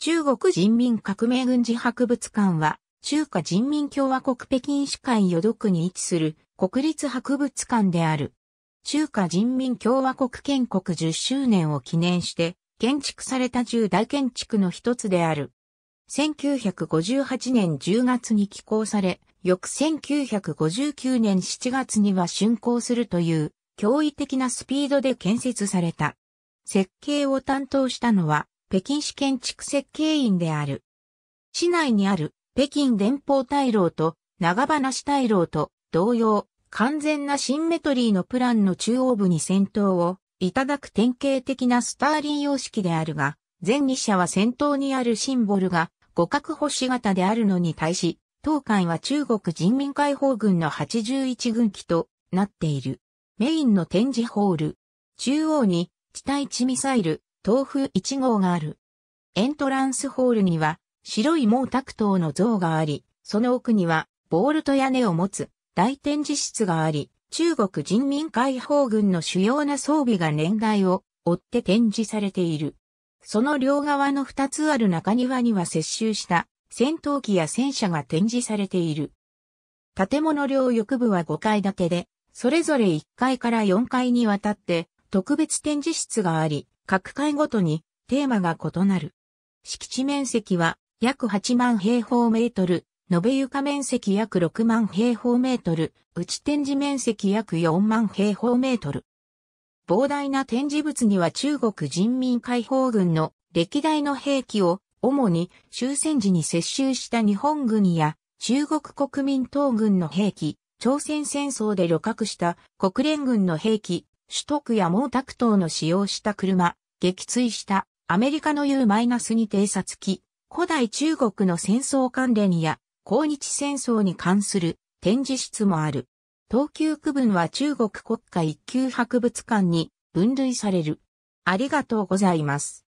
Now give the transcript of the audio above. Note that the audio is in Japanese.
中国人民革命軍事博物館は、中華人民共和国北京市会余独に位置する国立博物館である。中華人民共和国建国10周年を記念して、建築された重大建築の一つである。1958年10月に寄港され、翌1959年7月には竣工するという驚異的なスピードで建設された。設計を担当したのは北京市建築設計院である。市内にある北京電報大楼と長話大楼と同様、完全なシンメトリーのプランの中央部に先頭をいただく典型的なスターリン様式であるが、前2社は先頭にあるシンボルが五角星型であるのに対し、東海は中国人民解放軍の81軍機となっている。メインの展示ホール。中央に地対地ミサイル、豆腐1号がある。エントランスホールには白い毛沢東の像があり、その奥にはボールと屋根を持つ大展示室があり、中国人民解放軍の主要な装備が年代を追って展示されている。その両側の二つある中庭には接収した戦闘機や戦車が展示されている。建物両翼部は5階建てで、それぞれ1階から4階にわたって特別展示室があり、各階ごとにテーマが異なる。敷地面積は約8万平方メートル、延べ床面積約6万平方メートル、内展示面積約4万平方メートル。膨大な展示物には中国人民解放軍の歴代の兵器を主に終戦時に接収した日本軍や中国国民党軍の兵器、朝鮮戦争で旅客した国連軍の兵器、首都区や毛沢東の使用した車、撃墜したアメリカの U-2 偵察機、古代中国の戦争関連や、抗日戦争に関する展示室もある。東急区分は中国国家一級博物館に分類される。ありがとうございます。